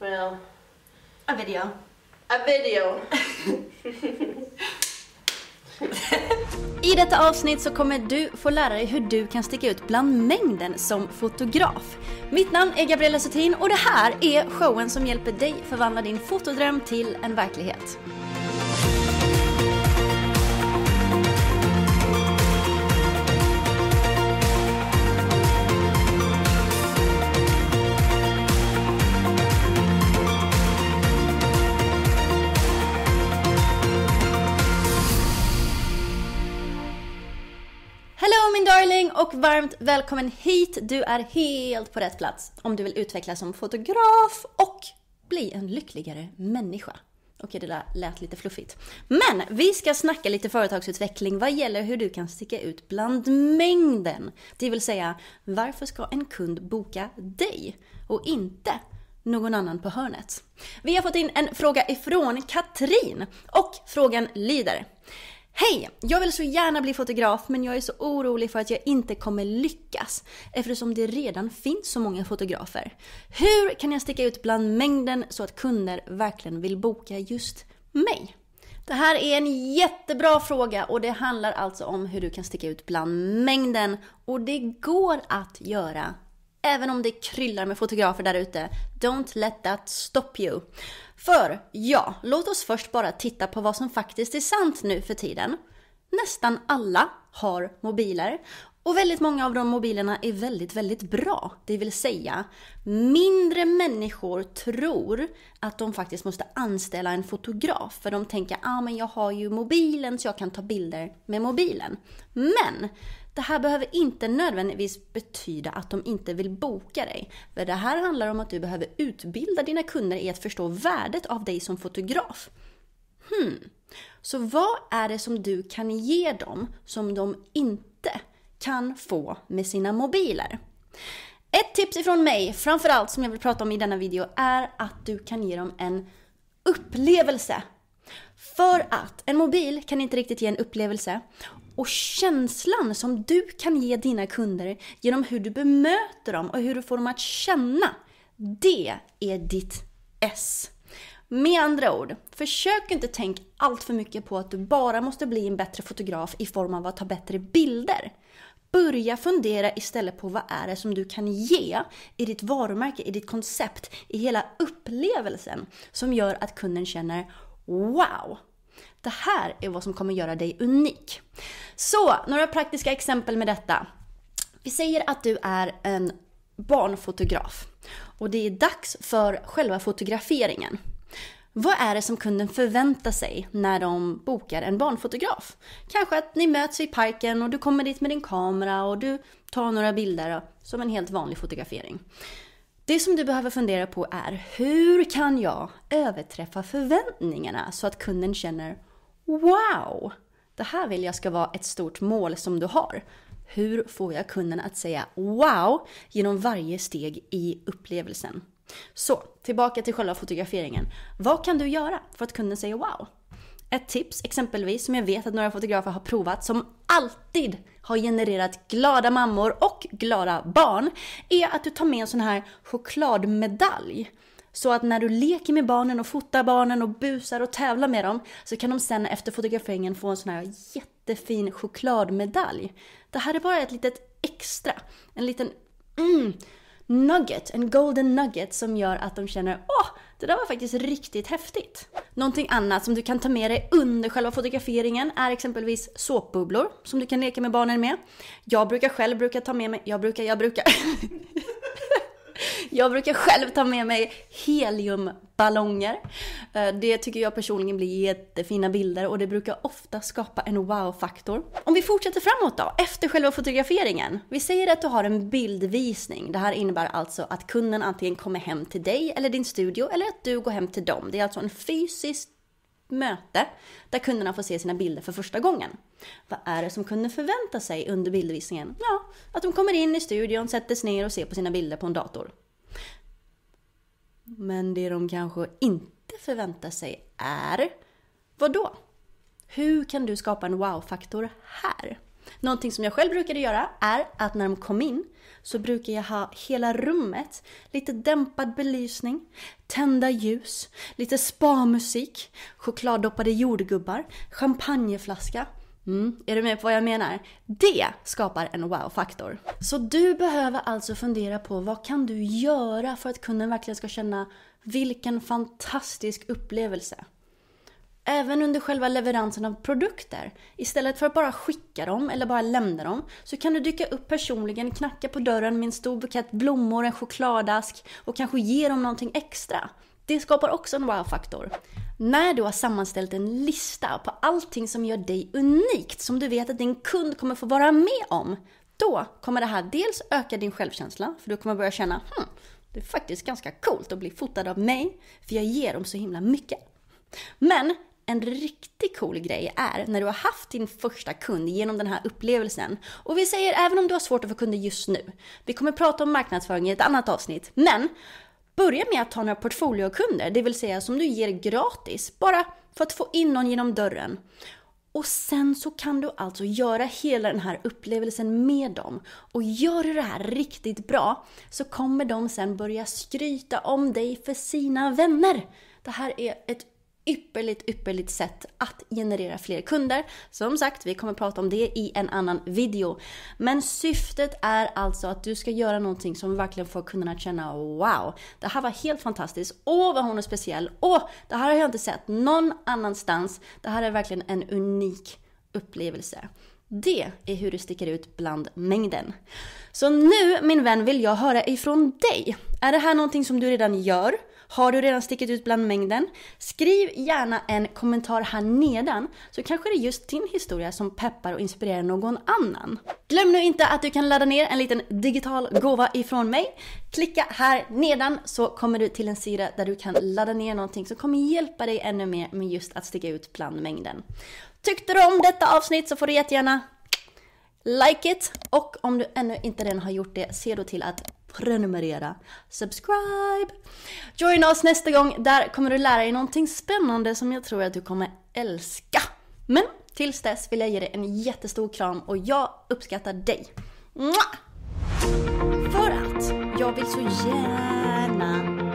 Well, a video. A video. I detta avsnitt så kommer du få lära dig hur du kan sticka ut bland mängden som fotograf. Mitt namn är Gabriella Sutin och det här är showen som hjälper dig förvandla din fotodröm till en verklighet. och varmt välkommen hit. Du är helt på rätt plats om du vill utvecklas som fotograf och bli en lyckligare människa. Okej, det där lät lite fluffigt. Men vi ska snacka lite företagsutveckling vad gäller hur du kan sticka ut bland mängden. Det vill säga, varför ska en kund boka dig och inte någon annan på hörnet? Vi har fått in en fråga ifrån Katrin och frågan lyder Hej! Jag vill så gärna bli fotograf men jag är så orolig för att jag inte kommer lyckas eftersom det redan finns så många fotografer. Hur kan jag sticka ut bland mängden så att kunder verkligen vill boka just mig? Det här är en jättebra fråga och det handlar alltså om hur du kan sticka ut bland mängden och det går att göra Även om det kryllar med fotografer där ute, don't let that stop you. För ja, låt oss först bara titta på vad som faktiskt är sant nu för tiden. Nästan alla har mobiler och väldigt många av de mobilerna är väldigt, väldigt bra. Det vill säga, mindre människor tror att de faktiskt måste anställa en fotograf. För de tänker, ah jag har ju mobilen så jag kan ta bilder med mobilen. Men det här behöver inte nödvändigtvis betyda att de inte vill boka dig. För det här handlar om att du behöver utbilda dina kunder i att förstå värdet av dig som fotograf. Hmm. Så vad är det som du kan ge dem som de inte kan få med sina mobiler? Ett tips ifrån mig, framförallt som jag vill prata om i denna video, är att du kan ge dem en upplevelse. För att en mobil kan inte riktigt ge en upplevelse och känslan som du kan ge dina kunder genom hur du bemöter dem och hur du får dem att känna, det är ditt S. Med andra ord, försök inte tänka allt för mycket på att du bara måste bli en bättre fotograf i form av att ta bättre bilder. Börja fundera istället på vad är det som du kan ge i ditt varumärke, i ditt koncept, i hela upplevelsen som gör att kunden känner Wow! det här är vad som kommer göra dig unik. Så, några praktiska exempel med detta. Vi säger att du är en barnfotograf och det är dags för själva fotograferingen. Vad är det som kunden förväntar sig när de bokar en barnfotograf? Kanske att ni möts i parken och du kommer dit med din kamera och du tar några bilder som en helt vanlig fotografering. Det som du behöver fundera på är hur kan jag överträffa förväntningarna så att kunden känner Wow! Det här vill jag ska vara ett stort mål som du har. Hur får jag kunden att säga wow genom varje steg i upplevelsen? Så tillbaka till själva fotograferingen. Vad kan du göra för att kunden säger wow? Ett tips exempelvis som jag vet att några fotografer har provat som alltid har genererat glada mammor och glada barn är att du tar med en sån här chokladmedalj så att när du leker med barnen och fotar barnen och busar och tävlar med dem så kan de sen efter fotograferingen få en sån här jättefin chokladmedalj. Det här är bara ett litet extra, en liten mm, nugget, en golden nugget som gör att de känner åh, det där var faktiskt riktigt häftigt. Någonting annat som du kan ta med dig under själva fotograferingen är exempelvis såpbubblor som du kan leka med barnen med. Jag brukar själv brukar ta med mig, jag brukar, jag brukar. Jag brukar själv ta med mig heliumballonger. Eh, det tycker jag personligen blir jättefina bilder och det brukar ofta skapa en wow-faktor. Om vi fortsätter framåt då, efter själva fotograferingen. Vi säger att du har en bildvisning. Det här innebär alltså att kunden antingen kommer hem till dig eller din studio eller att du går hem till dem. Det är alltså en fysisk möte där kunderna får se sina bilder för första gången. Vad är det som kunden förväntar sig under bildvisningen? Ja, att de kommer in i studion, sätter sig ner och ser på sina bilder på en dator. Men det de kanske inte förväntar sig är vad då? Hur kan du skapa en wow-faktor här? Någonting som jag själv brukade göra är att när de kom in så brukar jag ha hela rummet, lite dämpad belysning, tända ljus, lite spa-musik, chokladdoppade jordgubbar, champagneflaska Mm, är du med på vad jag menar? Det skapar en wow-faktor. Så du behöver alltså fundera på vad kan du göra för att kunden verkligen ska känna vilken fantastisk upplevelse. Även under själva leveransen av produkter. Istället för att bara skicka dem eller bara lämna dem så kan du dyka upp personligen, knacka på dörren med en stor bukett blommor, en chokladask och kanske ge dem någonting extra. Det skapar också en wow-faktor. När du har sammanställt en lista på allting som gör dig unikt, som du vet att din kund kommer få vara med om, då kommer det här dels öka din självkänsla, för du kommer börja känna hm, det är faktiskt ganska coolt att bli fotad av mig, för jag ger dem så himla mycket. Men en riktigt cool grej är när du har haft din första kund genom den här upplevelsen. Och vi säger även om du har svårt att få kunder just nu. Vi kommer prata om marknadsföring i ett annat avsnitt. Men Börja med att ta några portfoliokunder, det vill säga som du ger gratis, bara för att få in någon genom dörren. Och sen så kan du alltså göra hela den här upplevelsen med dem. Och gör du det här riktigt bra så kommer de sen börja skryta om dig för sina vänner. Det här är ett ypperligt, ypperligt sätt att generera fler kunder. Som sagt, vi kommer prata om det i en annan video. Men syftet är alltså att du ska göra någonting som verkligen får kunderna att känna wow, det här var helt fantastiskt. Åh, vad hon är speciell. Åh, det här har jag inte sett någon annanstans. Det här är verkligen en unik upplevelse. Det är hur du sticker ut bland mängden. Så nu min vän vill jag höra ifrån dig. Är det här någonting som du redan gör? Har du redan stickit ut bland mängden? Skriv gärna en kommentar här nedan så kanske det är just din historia som peppar och inspirerar någon annan. Glöm nu inte att du kan ladda ner en liten digital gåva ifrån mig. Klicka här nedan så kommer du till en sida där du kan ladda ner någonting som kommer hjälpa dig ännu mer med just att sticka ut bland mängden. Tyckte du om detta avsnitt så får du jättegärna like it! Och om du ännu inte redan har gjort det, se då till att prenumerera, subscribe! Join oss nästa gång, där kommer du lära dig någonting spännande som jag tror att du kommer älska. Men tills dess vill jag ge dig en jättestor kram och jag uppskattar dig. För att jag vill så gärna